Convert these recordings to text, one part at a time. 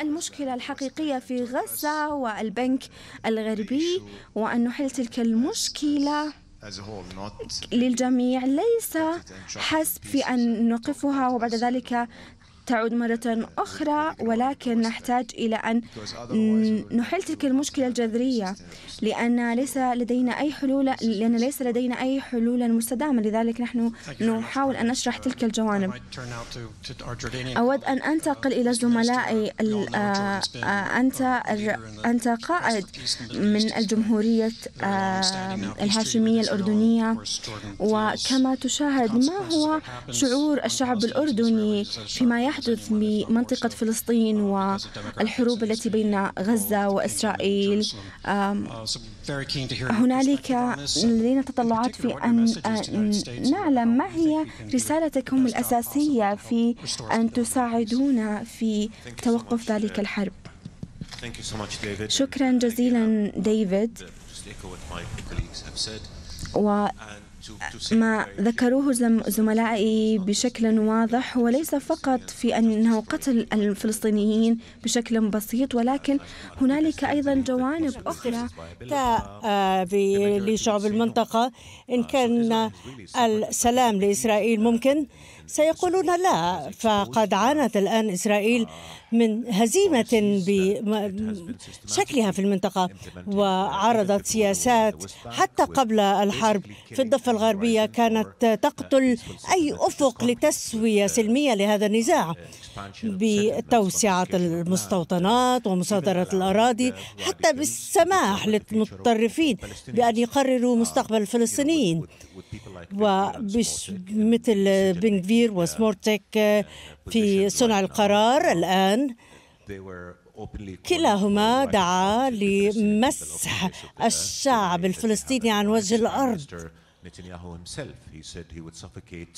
المشكلة الحقيقية في غزة والبنك الغربي وأن نحل تلك المشكلة للجميع ليس حسب في أن نوقفها وبعد ذلك تعود مرة أخرى ولكن نحتاج إلى أن نحل تلك المشكلة الجذرية لأن ليس لدينا أي حلول لأن ليس لدينا أي حلول مستدامة لذلك نحن نحاول أن نشرح تلك الجوانب أود أن أنتقل إلى زملائي آه، آه، أنت أنت قائد من الجمهورية آه، الهاشمية الأردنية وكما تشاهد ما هو شعور الشعب الأردني فيما يحدث يحدث بمنطقة فلسطين والحروب التي بين غزة وإسرائيل هنالك لدينا تطلعات في أن نعلم ما هي رسالتكم الأساسية في أن تساعدونا في توقف ذلك الحرب شكرا جزيلا ديفيد و ما ذكروه زملائي بشكل واضح وليس فقط في أنه قتل الفلسطينيين بشكل بسيط ولكن هنالك أيضا جوانب أخرى لشعب المنطقة إن كان السلام لإسرائيل ممكن سيقولون لا فقد عانت الآن إسرائيل من هزيمة بشكلها في المنطقة وعرضت سياسات حتى قبل الحرب في الضفة الغربية كانت تقتل أي أفق لتسوية سلمية لهذا النزاع بتوسعة المستوطنات ومصادرة الأراضي حتى بالسماح للمتطرفين بأن يقرروا مستقبل الفلسطينيين ومثل بن كبير وسمورتك في صنع القرار الآن كلاهما دعا لمسح الشعب الفلسطيني عن وجه الأرض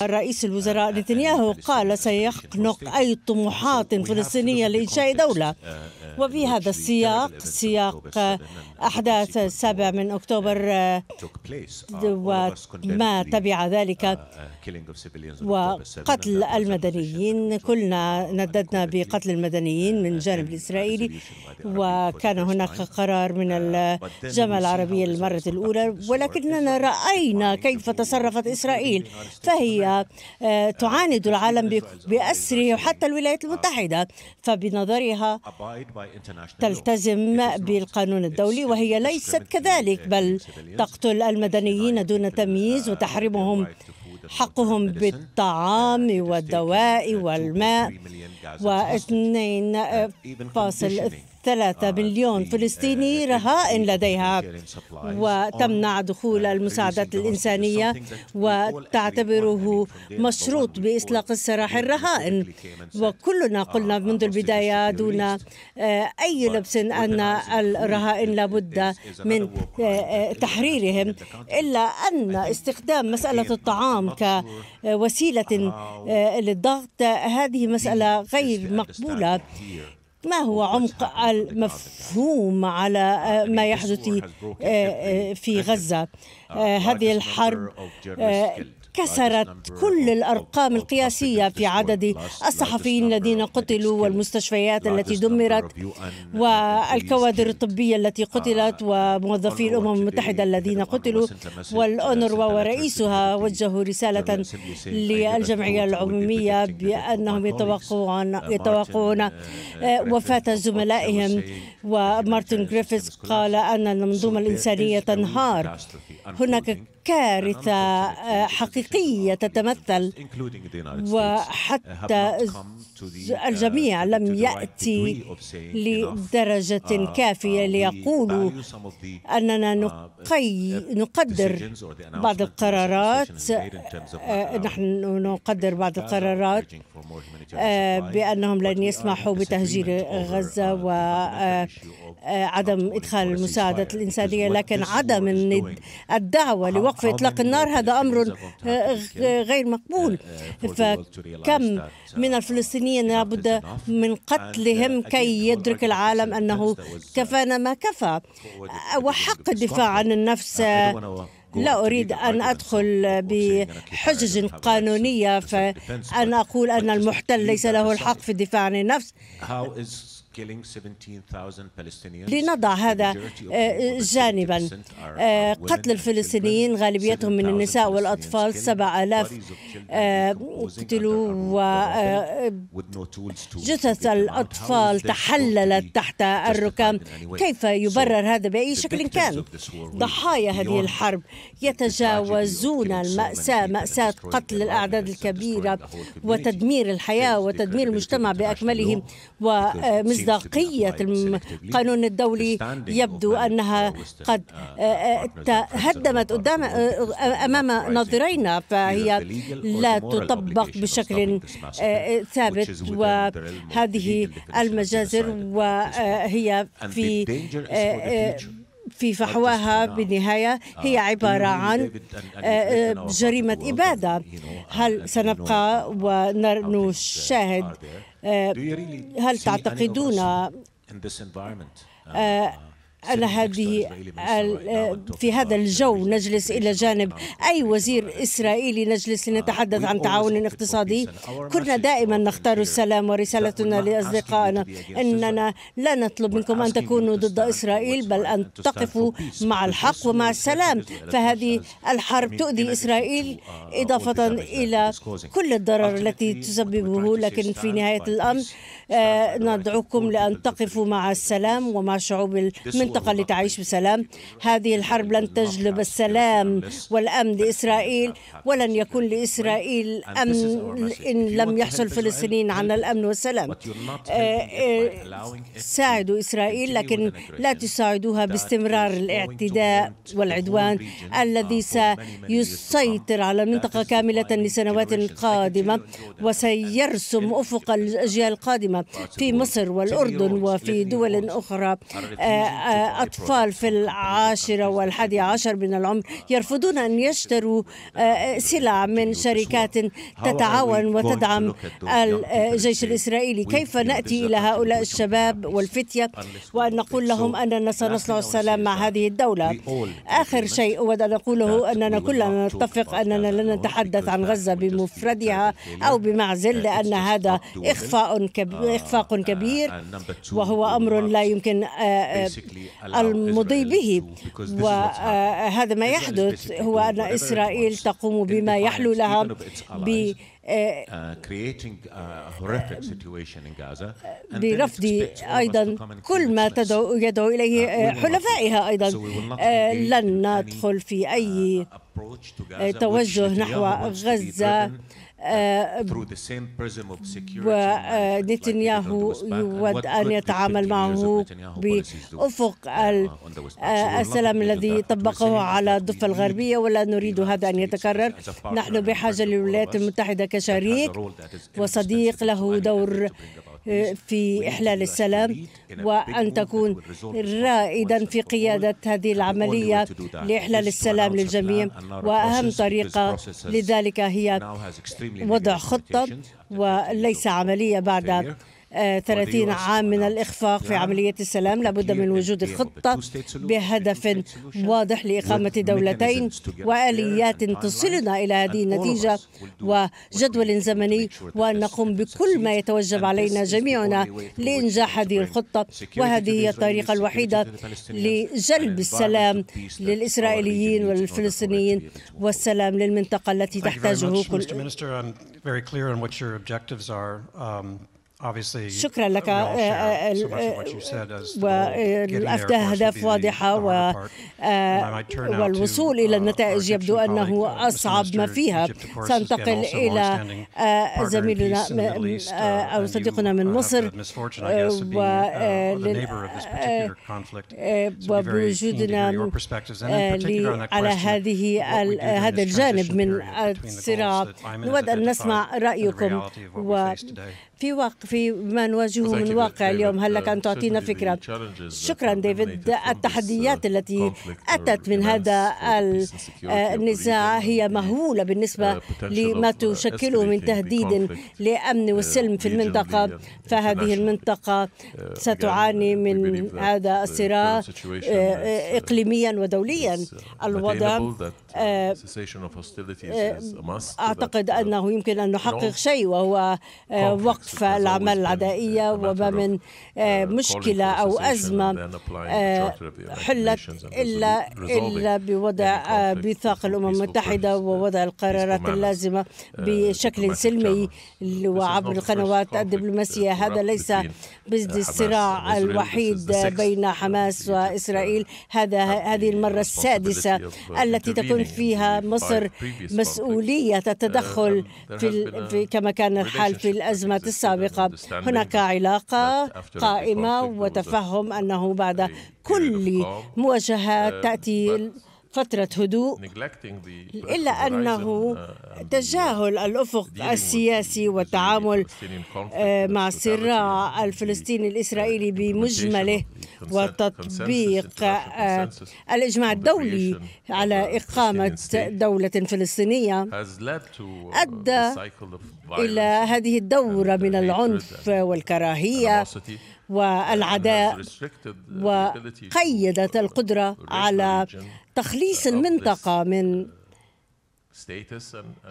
الرئيس uh, الوزراء نتنياهو قال سيخنق أي طموحات فلسطينية uh, لإنشاء دولة وفي هذا السياق سياق uh, أحداث السابع من أكتوبر وما تبع ذلك وقتل المدنيين كلنا نددنا بقتل المدنيين من الجانب الإسرائيلي وكان هناك قرار من الجامعة العربية للمرة الأولى ولكننا رأينا كيف تصرفت إسرائيل فهي آه، تعاند العالم بأسره وحتى الولايات المتحدة فبنظرها تلتزم بالقانون الدولي وهي ليست كذلك بل تقتل المدنيين دون تمييز وتحرمهم حقهم بالطعام والدواء والماء و2.2 ثلاثة آه، مليون آه، فلسطيني رهائن لديها وتمنع آه، دخول المساعدات الإنسانية وتعتبره مشروط بإطلاق السراح الرهائن وكلنا قلنا منذ البداية دون أي لبس أن الرهائن لابد من تحريرهم إلا أن استخدام مسألة الطعام كوسيلة للضغط هذه مسألة غير مقبولة ما هو عمق المفهوم على آه، ما يحدث آه، آه، في غزة آه، uh, هذه الحرب آه، كسرت كل الارقام القياسيه في عدد الصحفيين الذين قتلوا والمستشفيات التي دمرت والكوادر الطبيه التي قتلت uh, وموظفي الامم المتحده الذين قتلوا والاونروا ورئيسها وجهوا رساله للجمعيه العموميه بانهم يتوقعون uh, يتوقعون وفاه زملائهم ومارتن جريفيث قال أن المنظومة الإنسانية تنهار هناك كارثة آه، حقيقية تتمثل وحتى الجميع لم يأتي لدرجة آه، كافية آه، ليقولوا أننا نقدر بعض القرارات نحن نقدر بعض القرارات بأنهم لن يسمحوا بتهجير غزة وعدم إدخال المساعدات الإنسانية لكن عدم الدعوة لوقف في اطلاق النار هذا امر آه، آه، غير مقبول آه، فكم من الفلسطينيين لابد من قتلهم كي يدرك العالم انه كفانا ما كفى وحق الدفاع عن النفس لا أريد أن أدخل بحجج قانونية فأن أقول أن المحتل ليس له الحق في الدفاع عن النفس لنضع هذا آه، جانبا آه، قتل الفلسطينيين غالبيتهم من النساء والأطفال 7000 قتلوا وجثث الأطفال تحللت تحت الركام كيف يبرر هذا بأي شكل كان ضحايا هذه الحرب يتجاوزون المأساة مأساة قتل الأعداد الكبيرة وتدمير الحياة وتدمير المجتمع بأكمله ومز مصداقية القانون الدولي يبدو أنها قد uh, آه، آه، تهدمت قدام آه، أمام ناظرينا فهي لا تطبق بشكل ثابت وهذه المجازر وهي في في فحواها بالنهاية آه، هي عبارة عن جريمة إبادة هل سنبقى ونشاهد هل تعتقدون أنا هذه آه، في هذا الجو نجلس إلى جانب أي وزير إسرائيلي نجلس لنتحدث عن تعاون اقتصادي كنا دائما نختار السلام ورسالتنا لأصدقائنا أننا لا نطلب منكم أن تكونوا ضد إسرائيل بل أن تقفوا مع الحق ومع السلام فهذه الحرب تؤذي إسرائيل uh, إضافة إلى كل الضرر التي تسببه لكن في نهاية الأمر ندعوكم آه، لأن تقفوا مع السلام ومع شعوب المنطقة لتعيش بسلام هذه الحرب لن تجلب السلام والأمن لإسرائيل ولن يكون لإسرائيل أمن إن لم يحصل الفلسطينيين على الأمن والسلام آه، آه، ساعدوا إسرائيل لكن لا تساعدوها باستمرار الاعتداء والعدوان الذي سيسيطر uh, على المنطقة كاملة لسنوات قادمة وسيرسم أفق الأجيال القادمة في مصر والأردن وفي دول أخرى آه، آه، أطفال في العاشرة والحادي عشر من العمر يرفضون أن يشتروا آه، سلع من شركات تتعاون وتدعم الجيش الإسرائيلي كيف نأتي إلى هؤلاء الشباب والفتية وأن نقول لهم أننا سنصنع السلام مع هذه الدولة آخر شيء أود أن أقوله أننا كلنا نتفق أننا لن نتحدث عن غزة بمفردها أو بمعزل لأن هذا إخفاء إخفاق آه، كبير آه، وهو أمر لا يمكن آه، المضي به وهذا ما يحدث هو أن إسرائيل تقوم بما يحلو لها ب uh, برفض ايضا كل ما تدعو يدعو اليه uh, حلفائها ايضا لن ندخل في uh, اي توجه نحو غزه آه، ونتنياهو آه، يود أن يتعامل معه بأفق uh, آه، السلام الذي طبقه على الضفة الغربية ولا نريد هذا أن يتكرر نحن بحاجة للولايات المتحدة كشريك وصديق له دور في إحلال السلام وأن تكون رائدا في قيادة هذه العملية لإحلال السلام للجميع وأهم طريقة لذلك هي وضع خطة وليس عملية بعد 30 عام من الإخفاق في نعم. عملية السلام لابد من وجود خطة بهدف واضح لإقامة دولتين وآليات تصلنا إلى هذه النتيجة وجدول زمني ونقوم بكل ما يتوجب علينا جميعنا لإنجاح هذه الخطة وهذه هي الطريقة الوحيدة لجلب السلام للإسرائيليين والفلسطينيين والسلام للمنطقة التي تحتاجه كل شكرا لك وأفدى أهداف آه، آه، واضحة آه، والوصول إلى uh, النتائج يبدو أنه uh, أصعب ما فيها سنتقل إلى زميلنا uh, أو صديقنا من مصر وبوجودنا على هذه هذا الجانب من الصراع نود أن نسمع رأيكم في واقع في ما نواجهه من واقع اليوم هل لك uh, ان تعطينا فكره شكرا ديفيد التحديات uh, التي اتت من هذا آه، النزاع هي مهوله بالنسبه uh, لما تشكله من تهديد لامن والسلم في المنطقه فهذه المنطقه ستعاني من هذا الصراع اقليميا ودوليا الوضع آه، اعتقد انه يمكن ان نحقق شيء وهو آه، وقف فالأعمال العدائية وما من uh, آه، مشكلة أو أزمة آه، حلت إلا إلا بوضع ميثاق آه، الأمم المتحدة ووضع القرارات اللازمة uh, بشكل سلمي وعبر القنوات الدبلوماسية هذا ليس uh, الصراع الوحيد بين حماس وإسرائيل هذا هذه المرة السادسة التي تكون فيها مصر مسؤولية التدخل um, في, كما كان الحال في الأزمة السابقة هناك علاقة قائمة وتفهم أنه بعد كل مواجهات uh, تأتي فترة هدوء إلا أنه uh, تجاهل الأفق السياسي والتعامل آه، مع الصراع uh, الفلسطيني الإسرائيلي بمجمله وتطبيق آه، الإجماع الدولي على إقامة دولة فلسطينية uh, أدى إلى هذه الدورة من العنف والكراهية والعداء وقيدت القدرة على تخليص المنطقة من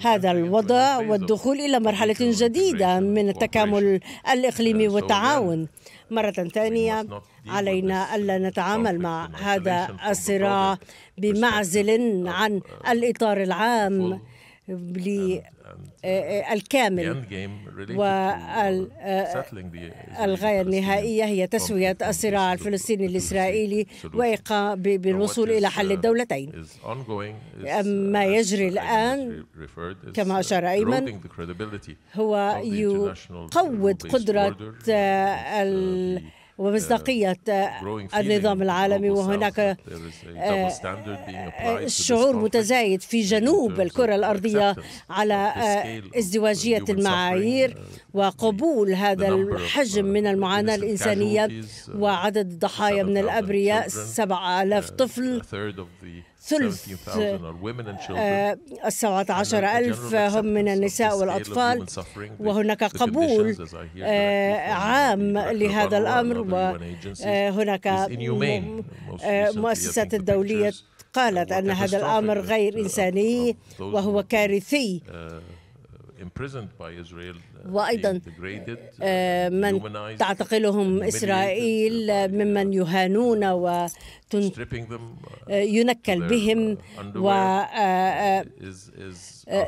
هذا الوضع والدخول إلى مرحلة جديدة من التكامل الإقليمي والتعاون مرة ثانية علينا ألا نتعامل مع هذا الصراع بمعزل عن الإطار العام آه، آه، الكامل والغاية uh, uh, آه، النهائية هي تسوية الصراع الفلسطيني الإسرائيلي وإيقاع بالوصول إلى حل uh, الدولتين ما يجري الآن كما أشار أيمن هو يقوض قدرة ومصداقية آه، النظام العالمي وهناك آه، شعور متزايد في جنوب الكرة الأرضية على آه، ازدواجية المعايير uh, وقبول هذا الحجم uh, من المعاناة الإنسانية uh, وعدد الضحايا من الأبرياء 7000 طفل ثلث السبعة عشر ألف هم من النساء والأطفال وهناك قبول عام لهذا الأمر وهناك آه، آه، مؤسسة الدولية قالت أن هذا الأمر غير uh, إنساني وهو كارثي uh, uh, وأيضا آه، من تعتقلهم إسرائيل ممن يهانون وينكل بهم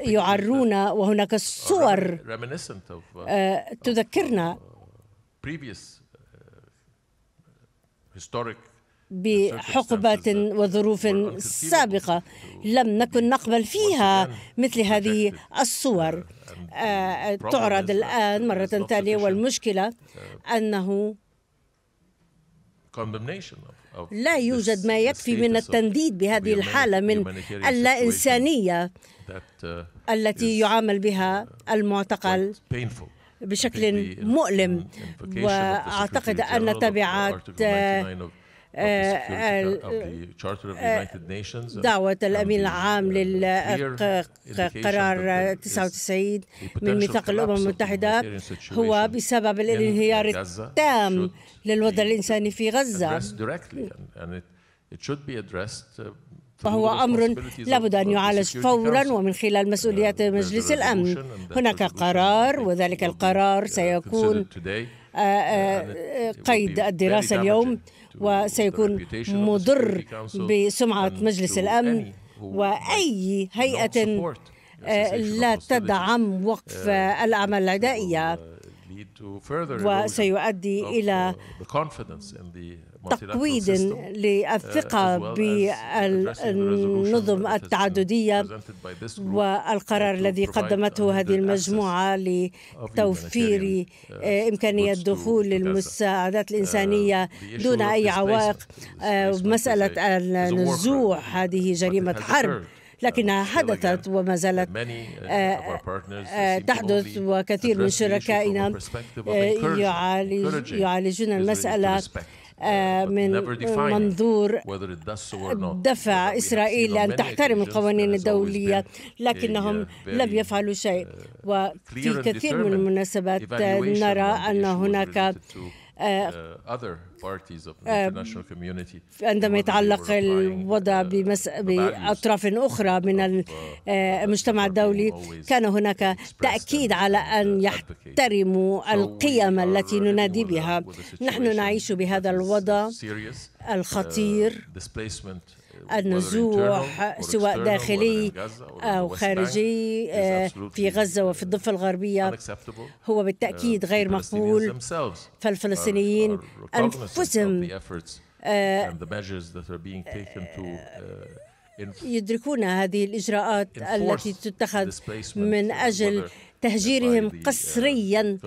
ويعرون وهناك صور تذكرنا بحقبة وظروف سابقة لم نكن نقبل فيها مثل هذه الصور آه، آه، تعرض الآن مرة ثانية والمشكلة أنه لا يوجد ما يكفي من التنديد بهذه الحالة من اللا إنسانية uh, التي يعامل بها uh, المعتقل بشكل مؤلم واعتقد ان تبعات آه، آه، آه، دعوة الأمين العام uh, للقرار 99 من ميثاق الأمم المتحدة هو بسبب الانهيار التام للوضع الإنساني في غزة فهو أمر لابد أن يعالج فورا ومن خلال مسؤوليات مجلس الأمن هناك قرار وذلك القرار سيكون آه، آه، آه، قيد الدراسة اليوم وسيكون مضر بسمعة مجلس الأمن وأي هيئة لا تدعم وقف uh, الأعمال العدائية uh, وسيؤدي إلى uh, تقويض للثقة uh, بالنظم التعددية والقرار الذي قدمته هذه المجموعة لتوفير uh, إمكانية uh, دخول للمساعدات الإنسانية دون أي عوائق مسألة النزوع هذه جريمة حرب لكنها حدثت وما زالت تحدث وكثير من شركائنا يعالجون المسألة آه، uh, من منظور دفع إسرائيل أن تحترم القوانين الدولية لكنهم uh, لم يفعلوا شيء uh, وفي كثير من المناسبات نرى أن هناك آه، آه، آه، عندما يتعلق uh, الوضع بأطراف أخرى من uh, المجتمع الدولي كان هناك تأكيد على uh, أن يحترموا القيم التي ننادي بها نحن نعيش بهذا الوضع الخطير النزوح سواء داخلي أو خارجي آه، في غزة وفي الضفة الغربية هو بالتأكيد uh, غير مقبول فالفلسطينيين أنفسهم آه، آه، uh, يدركون هذه الإجراءات التي تتخذ من أجل تهجيرهم uh, قسريا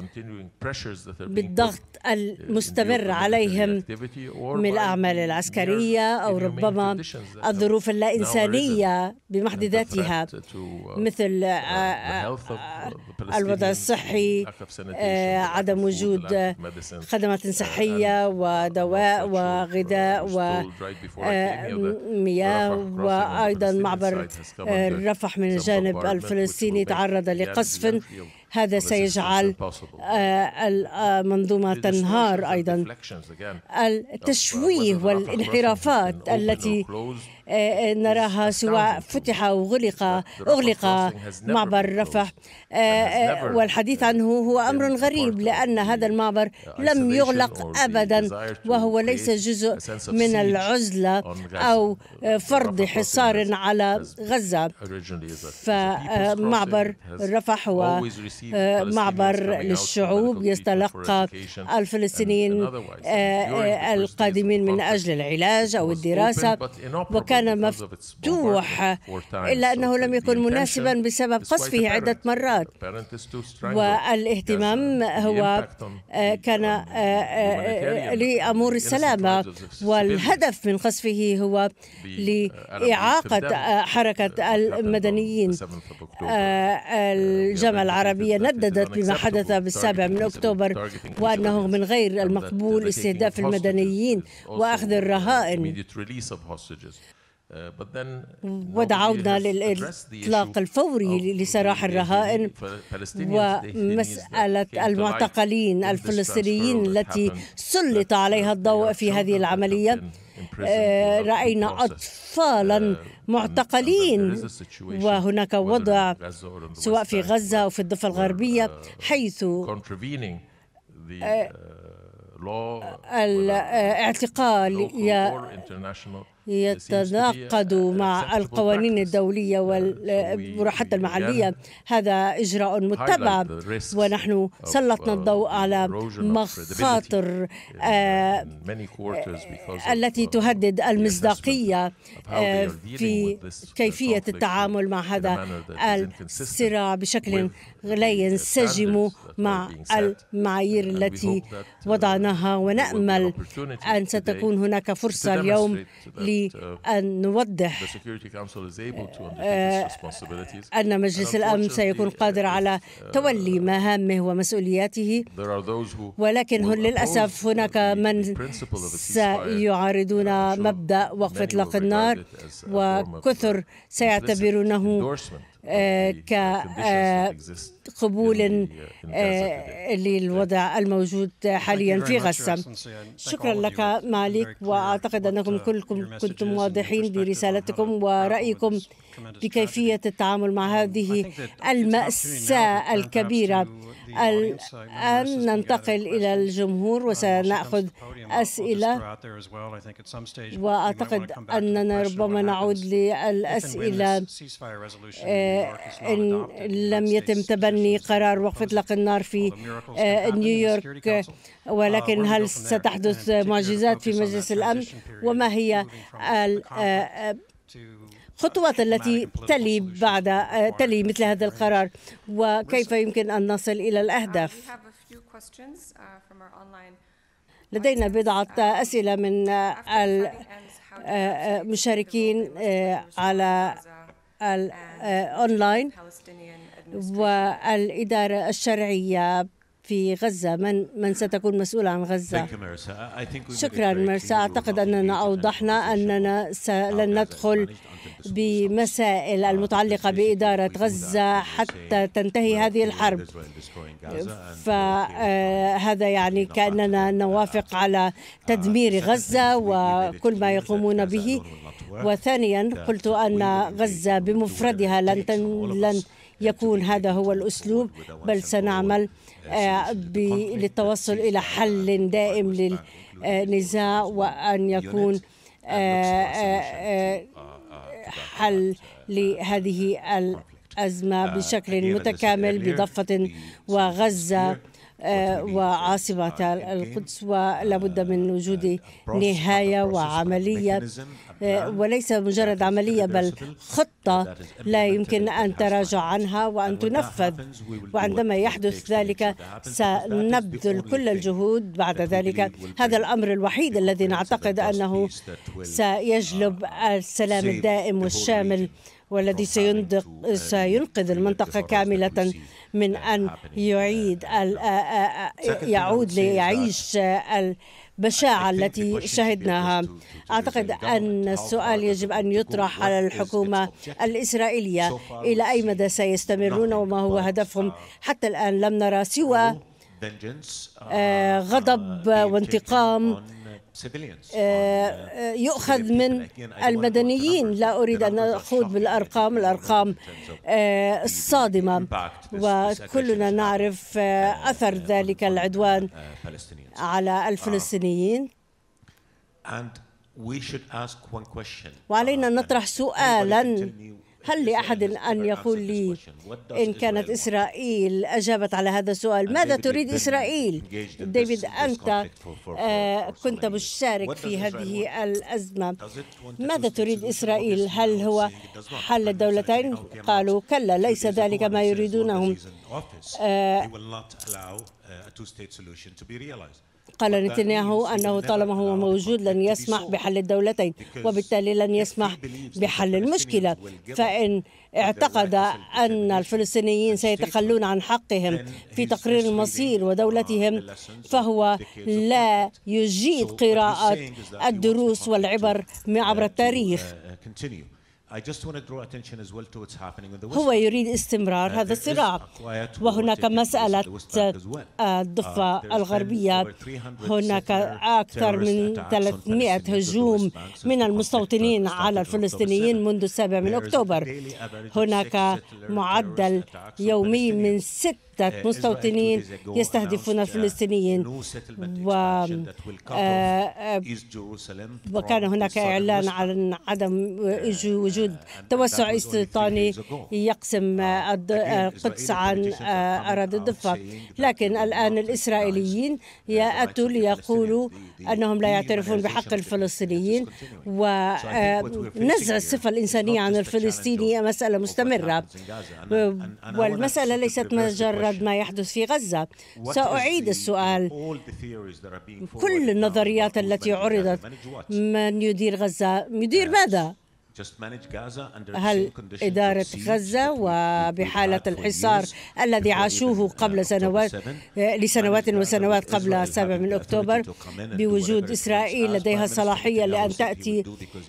بالضغط المستمر عليهم من الأعمال العسكرية أو ربما الظروف اللا انسانيه بمحض ذاتها uh, مثل uh, آه، آه، الوضع الصحي آه، عدم وجود خدمات صحية ودواء وغذاء ومياه وأيضا معبر رفح من الجانب الفلسطيني تعرض لقصف هذا سيجعل آه، المنظومة آه، تنهار أيضا التشويه والانحرافات التي آه، آه، نراها سواء فتح أو غلق أغلق معبر رفح آه، والحديث عنه هو أمر غريب لأن هذا المعبر uh, لم يغلق أبدا وهو ليس جزء من العزلة أو فرض حصار على غزة فمعبر رفح هو معبر للشعوب يتلقى الفلسطينيين القادمين من أجل العلاج أو الدراسة وكان كان مفتوح إلا أنه لم يكن مناسبا بسبب قصفه عدة مرات والاهتمام هو آه، كان آه، آه، لأمور السلامة والهدف من قصفه هو لإعاقة حركة المدنيين الجامعة العربية نددت بما حدث بالسابع من أكتوبر وأنه من غير المقبول استهداف المدنيين وأخذ الرهائن Uh, ودعونا للإطلاق الفوري لسراح الرهائن ومسألة المعتقلين الفلسطينيين التي سلط عليها الضوء في هذه العملية آه، رأينا أطفالا uh, معتقلين وهناك وضع سواء في غزة أو في الضفة الغربية uh, حيث آه، الاعتقال يتناقض مع آه، القوانين الدولية آه، وحتى المحلية هذا إجراء متبع ونحن uh, سلطنا الضوء على مخاطر آه، uh, التي uh, تهدد المصداقية في كيفية التعامل مع هذا الصراع بشكل لا ينسجم مع المعايير التي وضعناها ونأمل أن ستكون هناك فرصة اليوم يكفي أن نوضح آه، أن مجلس الأمن سيكون uh, قادر على uh, تولي مهامه ومسؤولياته ولكن للأسف هناك من سيعارضون مبدأ وقف إطلاق النار وكثر سيعتبرونه آه، كقبول آه، آه، للوضع الموجود حاليا في غزة شكرا لك مالك وأعتقد أنكم uh, كلكم كنتم واضحين برسالتكم ورأيكم بكيفية التعامل مع um, هذه المأساة uh, الكبيرة الآن uh, ننتقل إلى الجمهور um, وسنأخذ أسئلة وأعتقد أننا ربما نعود للأسئلة آه، لم يتم تبني قرار وقف إطلاق النار في آه، نيويورك آه، ولكن uh, هل ستحدث معجزات في مجلس الأمن وما هي الخطوات التي تلي بعد تلي مثل هذا القرار وكيف يمكن أن نصل إلى um, الأهداف uh, لدينا بضعة uh, أسئلة من المشاركين على الأونلاين آه، والإدارة الشرعية في غزة من من ستكون مسؤولة عن غزة شكرا مرسى أعتقد أننا أوضحنا أننا لن ندخل بمسائل المتعلقة بإدارة غزة حتى تنتهي هذه الحرب فهذا آه، يعني كأننا uh, نوافق على uh, تدمير غزة وكل ما يقومون به وثانيا قلت أن غزة بمفردها لن لن يكون هذا هو الأسلوب بل سنعمل للتوصل إلى حل دائم للنزاع وأن يكون حل لهذه الأزمة بشكل متكامل بضفة وغزة وعاصمة القدس ولابد من وجود نهاية وعملية وليس مجرد عملية بل خطة لا يمكن أن تراجع عنها وأن تنفذ وعندما يحدث ذلك سنبذل كل الجهود بعد ذلك هذا الأمر الوحيد الذي نعتقد أنه سيجلب السلام الدائم والشامل والذي سينقذ المنطقة كاملة من أن يعيد يعود ليعيش البشاعة التي شهدناها أعتقد أن السؤال يجب أن يطرح على الحكومة الإسرائيلية إلى أي مدى سيستمرون وما هو هدفهم uh, حتى الآن لم نرى سوى آه، uh, غضب uh, وانتقام آه، آه، uh, يؤخذ من المدنيين لا أريد أن أخوض بالأرقام الأرقام آه، الصادمة وكلنا نعرف أثر ذلك uh, العدوان على uh, الفلسطينيين وعلينا أن نطرح سؤالا هل لأحد أن يقول لي إن كانت إسرائيل أجابت على هذا السؤال ماذا تريد إسرائيل؟ ديفيد أنت آه، كنت مشارك في هذه الأزمة ماذا تريد إسرائيل؟ هل هو حل الدولتين؟ قالوا كلا ليس ذلك ما يريدونهم قال نتنياهو أنه طالما هو موجود لن يسمح بحل الدولتين وبالتالي لن يسمح بحل المشكلة فإن اعتقد أن الفلسطينيين سيتخلون عن حقهم في تقرير المصير ودولتهم فهو لا يجيد قراءة الدروس والعبر عبر التاريخ هو يريد استمرار هذا الصراع وهناك مسألة آه، الضفة uh, الغربية هناك أكثر من 300 هجوم من المستوطنين على الفلسطينيين منذ 7 من أكتوبر هناك معدل يومي من 6 ذات مستوطنين يستهدفون الفلسطينيين آه، و آه، آه، وكان هناك إعلان عن عدم وجود توسع استيطاني يقسم القدس عن أراضي الضفة لكن الآن الإسرائيليين uh, يأتوا ليقولوا أنهم لا يعترفون بحق الفلسطينيين ونزع الصفة الإنسانية عن الفلسطيني مسألة مستمرة والمسألة ليست مجرد مجرد ما يحدث في غزة سأعيد السؤال كل النظريات التي عرضت من يدير غزة يدير ماذا؟ هل إدارة غزة وبحالة الحصار الذي عاشوه قبل سنوات لسنوات وسنوات قبل 7 من أكتوبر بوجود إسرائيل لديها صلاحية لأن تأتي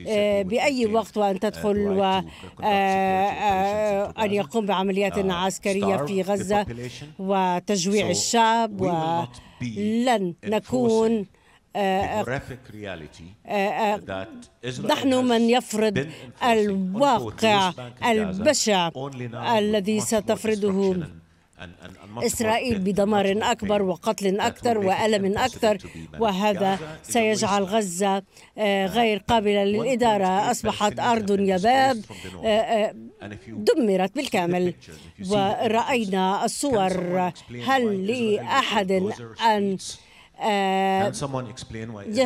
آه، بأي وقت وأن uh, تدخل وأن آه، آه، يقوم بعمليات uh, عسكرية في غزة وتجويع الشعب ولن نكون آه، آه، آه، نحن من يفرض الواقع البشع الذي ستفرضه إسرائيل بدمار أكبر وقتل أكثر وألم أكثر وهذا سيجعل غزة غير قابلة للإدارة أصبحت أرض يباب دمرت بالكامل ورأينا الصور هل لأحد أن آه،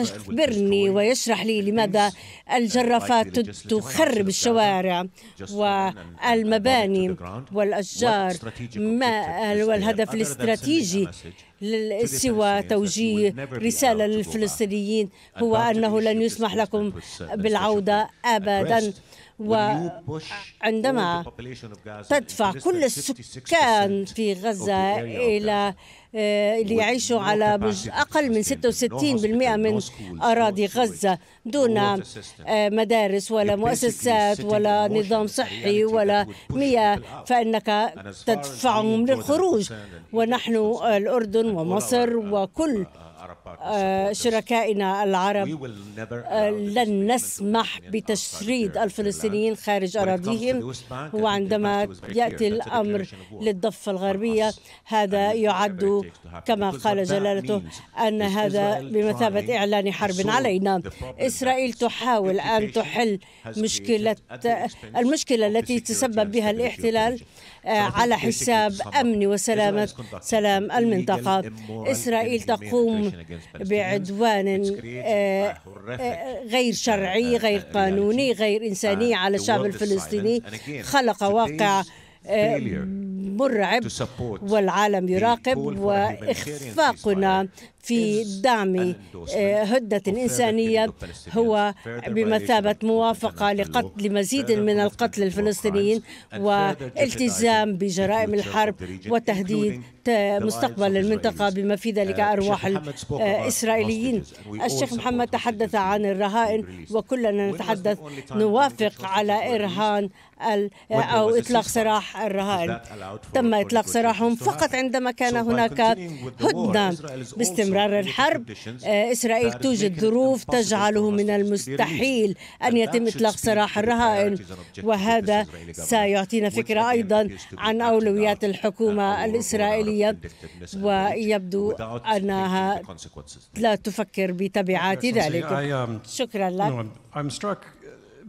يخبرني ويشرح لي لماذا الجرافات تخرب الشوارع والمباني والأشجار ما الهدف الاستراتيجي سوى توجيه رسالة للفلسطينيين هو أنه لن يسمح لكم uh, بالعودة uh, أبداً وعندما تدفع كل السكان في غزة إلى آه، ليعيشوا على أقل من 66% من أراضي غزة دون آه، مدارس ولا مؤسسات ولا نظام صحي ولا مياه فإنك تدفعهم للخروج ونحن الأردن ومصر uh, وكل uh, آه، شركائنا العرب آه، لن نسمح بتشريد الفلسطينيين خارج أراضيهم وعندما يأتي الأمر للضفة الغربية هذا يعد كما قال جلالته أن هذا بمثابة إعلان حرب علينا إسرائيل تحاول أن تحل مشكلة المشكلة التي تسبب بها الاحتلال على حساب أمن وسلامة سلام المنطقة إسرائيل تقوم بعدوان آه، آه، غير شرعي آه، غير قانوني يعني غير إنساني على الشعب الفلسطيني خلق واقع مرعب والعالم يراقب واخفاقنا في دعم آه، هدة إنسانية هو بمثابة موافقة لقتل مزيد من القتل الفلسطينيين والتزام بجرائم الحرب وتهديد مستقبل المنطقة بما في ذلك uh, أرواح الإسرائيليين الشيخ محمد تحدث عن الرهائن وكلنا نتحدث نوافق على إرهان أو إطلاق سراح الرهائن تم إطلاق سراحهم فقط uh, عندما كان هناك هدنة باستمرار استمرار الحرب آه، إسرائيل توجد ظروف تجعله من المستحيل أن يتم إطلاق سراح الرهائن وهذا سيعطينا فكرة أيضا عن أولويات الحكومة الإسرائيلية ويبدو أنها لا تفكر بتبعات ذلك um, شكرا لك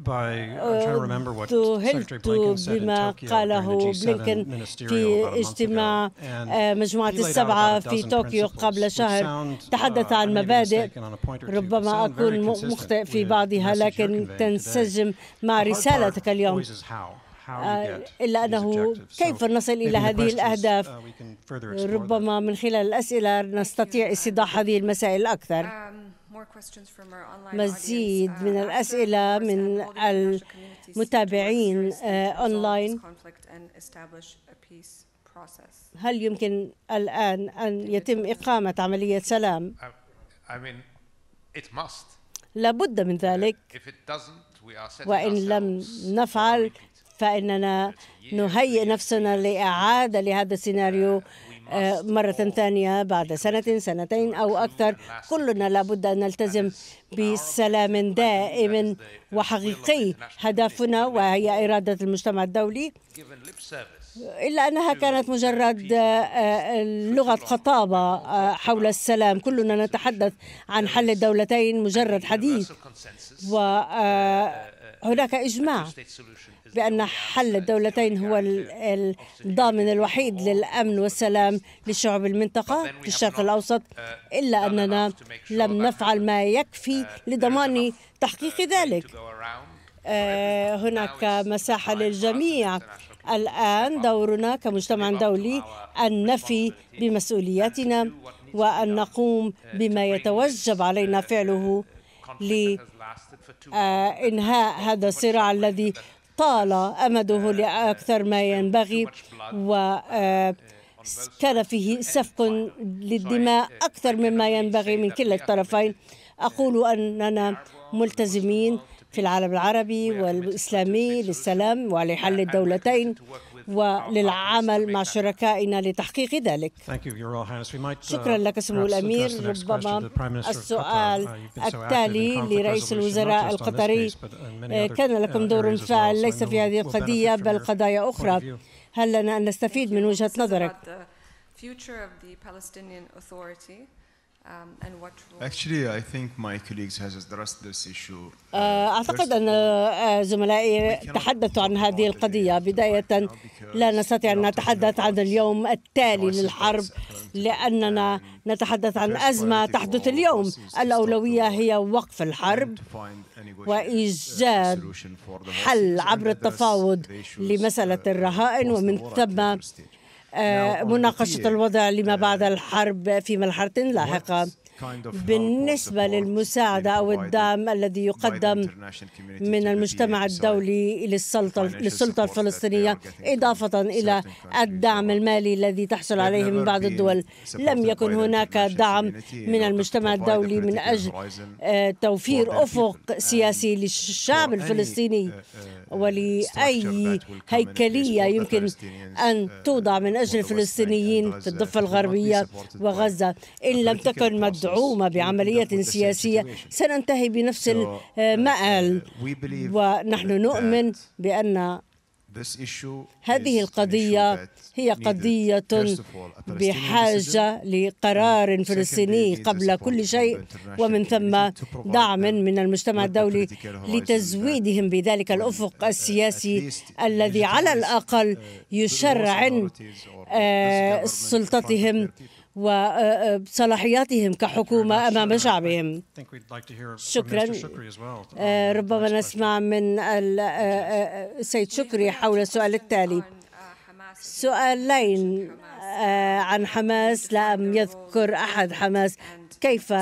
ذهلت آه، بما قاله بلينكن في اجتماع آه، مجموعة السبعة في طوكيو قبل شهر تحدث uh, عن مبادئ ربما أكون مخطئ في بعضها لكن تنسجم مع رسالتك اليوم آه، إلا أنه كيف نصل إلى هذه uh, الأهداف ربما من خلال الأسئلة نستطيع استيضاح هذه المسائل أكثر um, مزيد uh, من الأسئلة من المتابعين أونلاين uh, هل يمكن الآن أن يتم إقامة عملية سلام؟ لابد من ذلك وإن لم نفعل فإننا نهيئ نفسنا لإعادة لهذا السيناريو uh, آه، مرة ثانية بعد سنة سنتين أو أكثر كلنا لابد أن نلتزم بسلام دائم وحقيقي هدفنا وهي إرادة المجتمع الدولي إلا أنها كانت مجرد آه، آه، لغة خطابة حول السلام كلنا نتحدث عن حل الدولتين مجرد حديث وهناك uh, uh, uh, إجماع بأن حل الدولتين هو الضامن الوحيد للأمن والسلام لشعوب المنطقة في الشرق الأوسط uh, إلا أننا لم نفعل ما uh, يكفي لضمان تحقيق uh, ذلك آه، هناك مساحة للجميع الآن دورنا كمجتمع دولي أن نفي بمسؤولياتنا وأن نقوم بما يتوجب علينا فعله لإنهاء هذا الصراع الذي طال أمده آه، لأكثر ما آه، ينبغي و كان فيه آه، سفك للدماء أكثر مما ينبغي من كلا الطرفين أقول أننا ملتزمين في العالم العربي والإسلامي للسلام ولحل الدولتين وللعمل مع شركائنا لتحقيق ذلك uh, شكرا لك سمو uh, الأمير ربما السؤال uh, التالي لرئيس الوزراء القطري آه، كان لكم دور فعل ليس في هذه القضية بل قضايا أخرى هل لنا أن نستفيد من وجهة نظرك Um, and what Actually, I think my colleagues has addressed this issue. آه، uh, أعتقد أن آه، زملائي تحدثوا عن هذه القضية بداية لا نستطيع أن نتحدث عن اليوم التالي للحرب لأننا نتحدث عن أزمة تحدث اليوم الأولوية هي وقف الحرب uh, وإيجاد حل عبر التفاوض لمسألة uh, الرهائن ومن ثم آه، نعم، مناقشة الوضع لما آه. بعد الحرب في مرحلة لاحقة بالنسبة للمساعدة أو الدعم الذي يقدم من المجتمع الدولي للسلطة للسلطة الفلسطينية إضافة إلى الدعم المالي الذي تحصل عليه من بعض الدول لم يكن هناك دعم من المجتمع الدولي من أجل آه، توفير أفق uh, سياسي um, للشعب الفلسطيني uh, uh, ولأي هيكلية يمكن أن توضع من أجل الفلسطينيين في الضفة الغربية وغزة إن لم تكن مدعومة صعومة بعملية سياسية سننتهي بنفس المآل uh, آه، uh, ونحن نؤمن بأن هذه القضية هي قضية بحاجة لقرار فلسطيني قبل كل شيء ومن ثم دعم من المجتمع الدولي لتزويدهم بذلك الأفق uh, السياسي الذي على الأقل يشرع آه، سلطتهم وصلاحياتهم كحكومة أمام uh, شعبهم شكرا آه، ربما نسمع من السيد آه، آه، شكري حول السؤال التالي سؤالين عن حماس لم يذكر أحد حماس كيف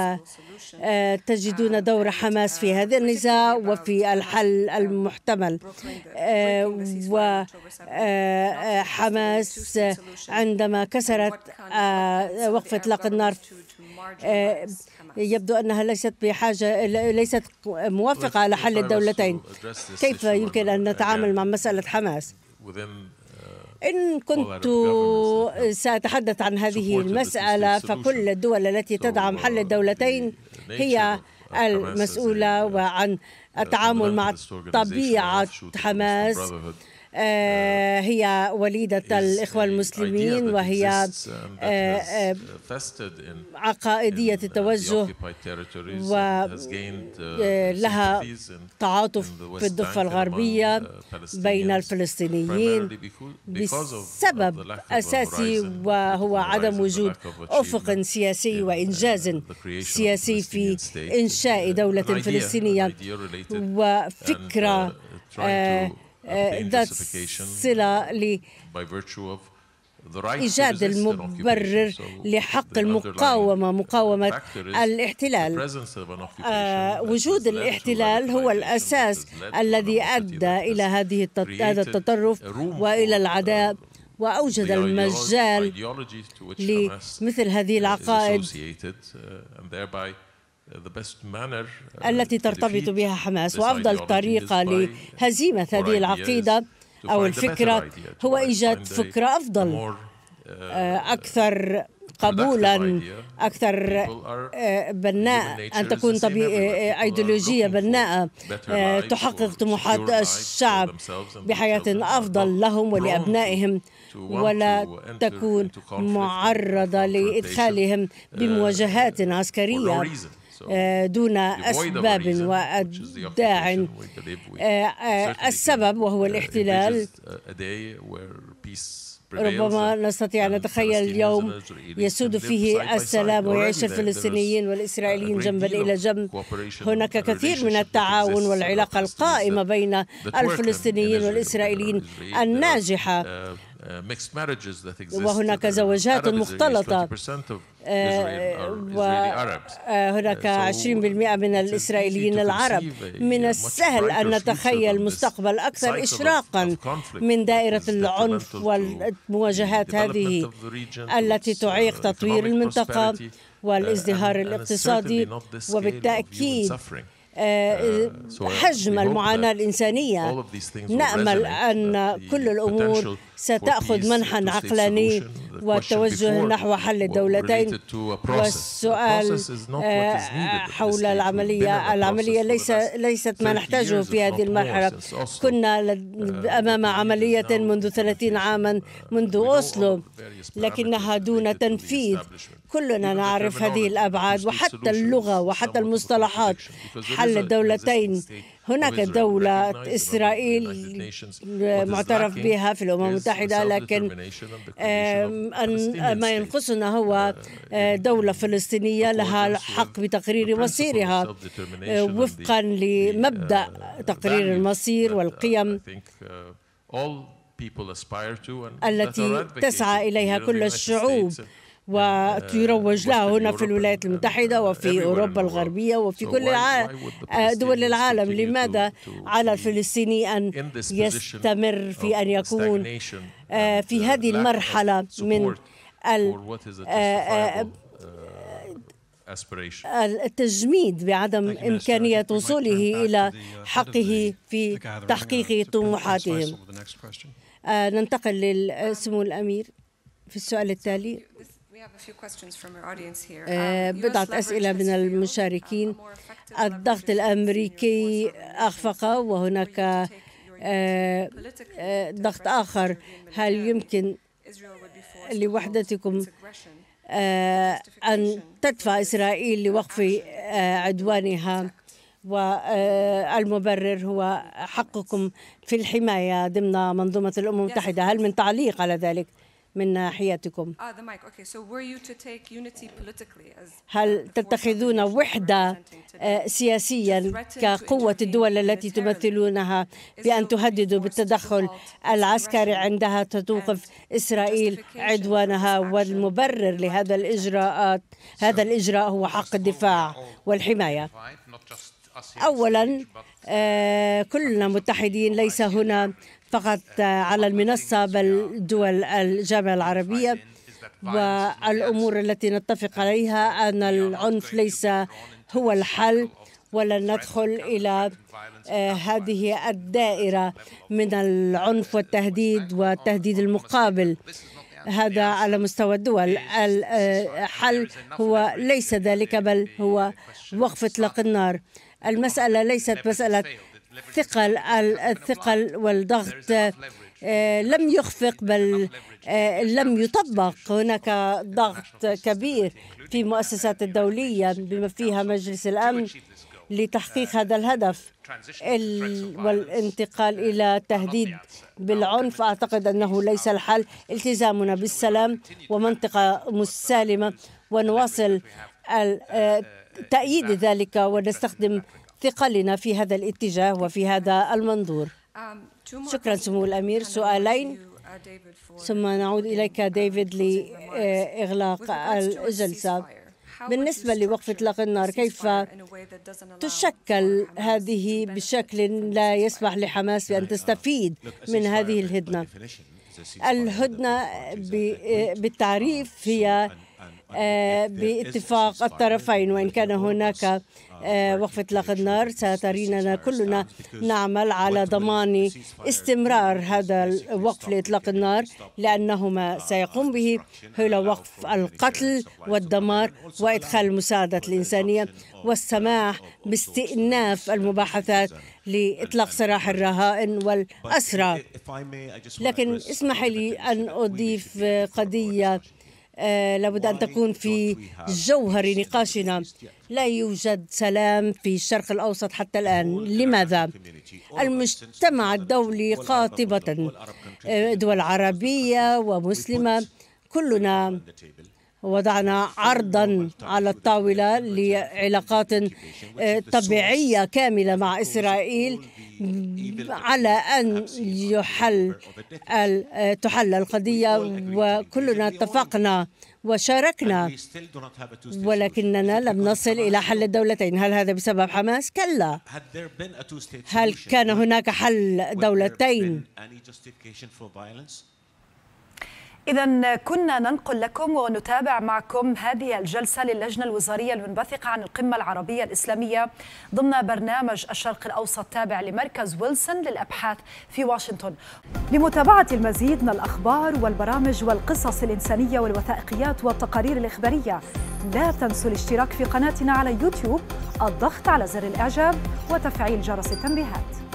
آه، تجدون دور حماس في هذا النزاع وفي الحل المحتمل آه، وحماس آه، عندما كسرت وقف اطلاق النار يبدو انها ليست بحاجه ليست موافقه على حل الدولتين كيف يمكن ان نتعامل مع مساله حماس إن كنت سأتحدث عن هذه المسألة فكل الدول التي تدعم حل الدولتين هي المسؤولة وعن التعامل مع طبيعة حماس آه، هي وليدة الإخوة المسلمين وهي آه، uh, آه، عقائدية uh, التوجه ولها uh, تعاطف في الضفة الغربية بين الفلسطينيين بسبب أساسي وهو عدم وجود أفق سياسي وإنجاز سياسي في إنشاء دولة فلسطينية وفكرة ذات صلة لإيجاد المبرر لحق المقاومة مقاومة الاحتلال وجود الاحتلال هو الأساس الذي أدى إلى هذه هذا التطرف وإلى العداء وأوجد المجال لمثل هذه العقائد Uh, التي ترتبط بها حماس وافضل طريقه لهزيمه هذه العقيده او الفكره هو ايجاد فكره افضل uh, آه، اكثر قبولا اكثر آه، بناء ان تكون ايديولوجيه بناءه آه، تحقق طموحات الشعب بحياه افضل لهم ولابنائهم ولا تكون معرضه لادخالهم uh, بمواجهات عسكريه آه، دون أسباب وأداع آه، آه، السبب وهو uh, الاحتلال ربما نستطيع أن نتخيل اليوم يسود فيه السلام ويعيش الفلسطينيين والإسرائيليين جنبا إلى جنب هناك كثير من التعاون والعلاقة القائمة بين الفلسطينيين والإسرائيليين الناجحة uh, Uh, وهناك زواجات مختلطة وهناك 20% آه، آه، uh, من الإسرائيليين العرب من السهل أن نتخيل مستقبل أكثر إشراقا من دائرة العنف والمواجهات هذه التي تعيق uh, تطوير المنطقة والازدهار الاقتصادي وبالتأكيد آه، آه، حجم المعاناة الإنسانية نأمل أن كل الأمور ستأخذ منحا عقلاني والتوجه نحو حل الدولتين والسؤال آه، حول العملية العملية ليس ليست ما نحتاجه في هذه المرحلة كنا uh, أمام عملية منذ 30 عاما منذ أوسلو لكنها دون تنفيذ كلنا نعرف هذه الأبعاد وحتى اللغة وحتى المصطلحات حل الدولتين هناك دولة إسرائيل معترف بها في الأمم المتحدة لكن ما ينقصنا هو آه، آه، دولة فلسطينية لها الحق بتقرير مصيرها آه، وفقا لمبدأ uh, تقرير المصير uh, والقيم uh, التي تسعى إليها كل الشعوب وتروج لها هنا في الولايات المتحدة وفي أوروبا الغربية وفي كل آه، دول العالم لماذا على الفلسطيني أن يستمر في أن يكون آه، في uh, هذه المرحلة من uh, التجميد بعدم إمكانية وصوله إلى uh, حقه في تحقيق طموحاتهم آه، ننتقل لسمو الأمير في السؤال التالي Uh, um, بضعة أسئلة من المشاركين الضغط e الأمريكي أخفق وهناك uh, uh, ضغط آخر هل يمكن لوحدتكم أن تدفع إسرائيل لوقف عدوانها والمبرر هو حقكم في الحماية ضمن منظومة الأمم المتحدة هل من تعليق على ذلك؟ من ناحيتكم ah, هل تتخذون وحدة آه، سياسيا كقوة الدول التي تمثلونها بأن تهددوا بالتدخل العسكري عندها تتوقف إسرائيل عدوانها والمبرر لهذا الإجراءات هذا الإجراء هو حق الدفاع والحماية اولا آه، كلنا uh, متحدين ليس هنا فقط على المنصة بل دول الجامعة العربية والأمور التي نتفق عليها أن العنف ليس هو الحل ولن ندخل إلى آه، هذه الدائرة من العنف والتهديد والتهديد المقابل هذا على مستوى الدول الحل آه، هو ليس ذلك بل هو وقف اطلاق النار المسألة ليست مسألة الثقل الثقل والضغط آه، لم يخفق بل آه، لم يطبق هناك ضغط كبير في المؤسسات الدولية بما فيها مجلس الأمن لتحقيق هذا الهدف والانتقال إلى تهديد بالعنف أعتقد أنه ليس الحل التزامنا بالسلام ومنطقة مسالمة ونواصل آه، تأييد ذلك ونستخدم ثقلنا في هذا الاتجاه وفي هذا المنظور شكرا سمو الأمير سؤالين ثم نعود إليك ديفيد لإغلاق الجلسة بالنسبة لوقف إطلاق النار كيف تشكل هذه بشكل لا يسمح لحماس بأن تستفيد من هذه الهدنة الهدنة بالتعريف هي آه، باتفاق الطرفين وإن كان هناك آه، uh, وقفة لقد نار ستريننا كلنا نعمل على ضمان استمرار هذا الوقف لإطلاق النار لأنهما سيقوم به هو وقف القتل والدمار وإدخال المساعدة الإنسانية والسماح باستئناف المباحثات لإطلاق سراح الرهائن والأسرى لكن اسمح لي أن أضيف قضية آه، لابد أن تكون في جوهر نقاشنا لا يوجد سلام في الشرق الأوسط حتى الآن لماذا؟ المجتمع الدولي قاطبة آه، دول عربية ومسلمة كلنا وضعنا عرضا على الطاولة لعلاقات آه، طبيعية كاملة مع إسرائيل على أن يحل آه، تحل القضية وكلنا اتفقنا وشاركنا ولكننا لم نصل إلى حل الدولتين هل هذا بسبب حماس؟ كلا هل كان هناك حل دولتين إذا كنا ننقل لكم ونتابع معكم هذه الجلسة للجنة الوزارية المنبثقة عن القمة العربية الإسلامية ضمن برنامج الشرق الأوسط تابع لمركز ويلسون للأبحاث في واشنطن لمتابعة المزيد من الأخبار والبرامج والقصص الإنسانية والوثائقيات والتقارير الإخبارية لا تنسوا الاشتراك في قناتنا على يوتيوب الضغط على زر الإعجاب وتفعيل جرس التنبيهات